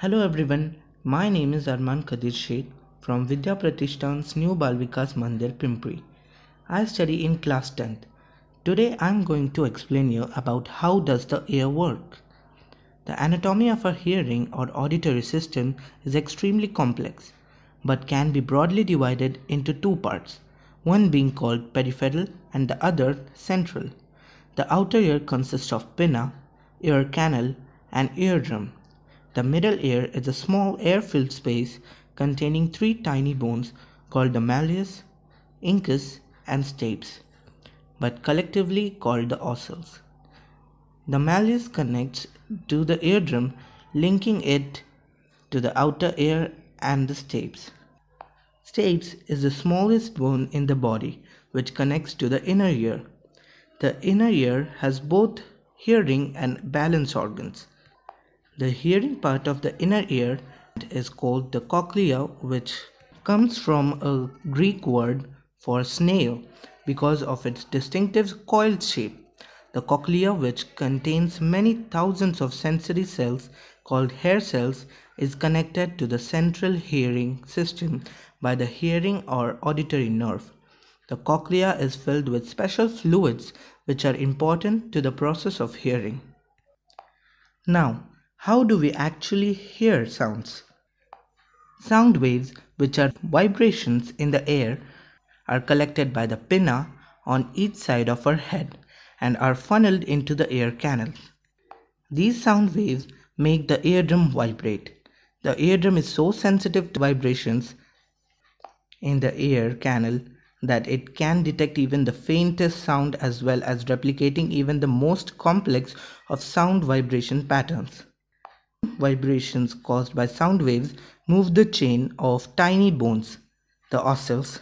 Hello everyone, my name is Arman Kadir Sheikh from Vidya Pratishthan's New Balvikas Mandir Pimpri. I study in class 10th. Today I am going to explain you about how does the ear work. The anatomy of our hearing or auditory system is extremely complex but can be broadly divided into two parts, one being called peripheral and the other central. The outer ear consists of pinna, ear canal and eardrum the middle ear is a small air-filled space containing three tiny bones called the malleus, incus, and stapes, but collectively called the ossels. The malleus connects to the eardrum, linking it to the outer ear and the stapes. Stapes is the smallest bone in the body, which connects to the inner ear. The inner ear has both hearing and balance organs. The hearing part of the inner ear is called the cochlea, which comes from a Greek word for snail because of its distinctive coiled shape. The cochlea, which contains many thousands of sensory cells called hair cells, is connected to the central hearing system by the hearing or auditory nerve. The cochlea is filled with special fluids which are important to the process of hearing. Now, how do we actually hear sounds? Sound waves, which are vibrations in the air, are collected by the pinna on each side of our head and are funneled into the ear canals. These sound waves make the eardrum vibrate. The eardrum is so sensitive to vibrations in the ear canal that it can detect even the faintest sound as well as replicating even the most complex of sound vibration patterns vibrations caused by sound waves move the chain of tiny bones, the ossicles,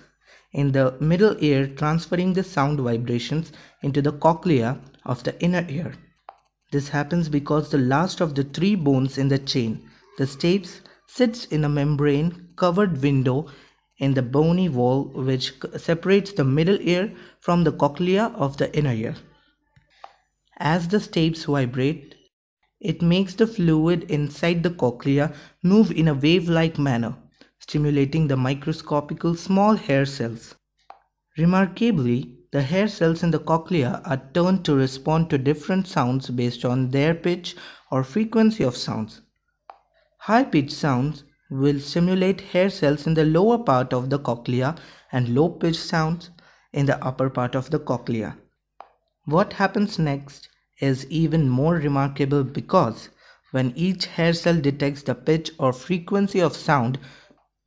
in the middle ear, transferring the sound vibrations into the cochlea of the inner ear. This happens because the last of the three bones in the chain, the stapes, sits in a membrane covered window in the bony wall which separates the middle ear from the cochlea of the inner ear. As the stapes vibrate, it makes the fluid inside the cochlea move in a wave-like manner, stimulating the microscopical small hair cells. Remarkably, the hair cells in the cochlea are turned to respond to different sounds based on their pitch or frequency of sounds. High pitched sounds will stimulate hair cells in the lower part of the cochlea and low pitched sounds in the upper part of the cochlea. What happens next is even more remarkable because when each hair cell detects the pitch or frequency of sound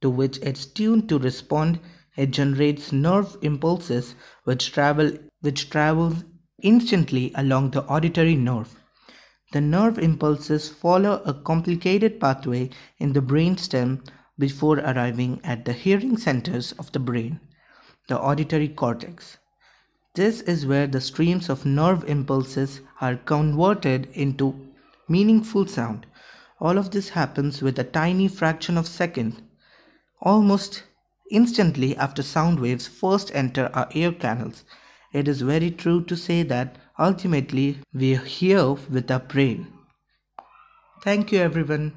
to which it's tuned to respond, it generates nerve impulses which travel which travels instantly along the auditory nerve. The nerve impulses follow a complicated pathway in the brainstem before arriving at the hearing centers of the brain, the auditory cortex. This is where the streams of nerve impulses are converted into meaningful sound. All of this happens with a tiny fraction of second. Almost instantly after sound waves first enter our ear canals, it is very true to say that ultimately we hear with our brain. Thank you everyone.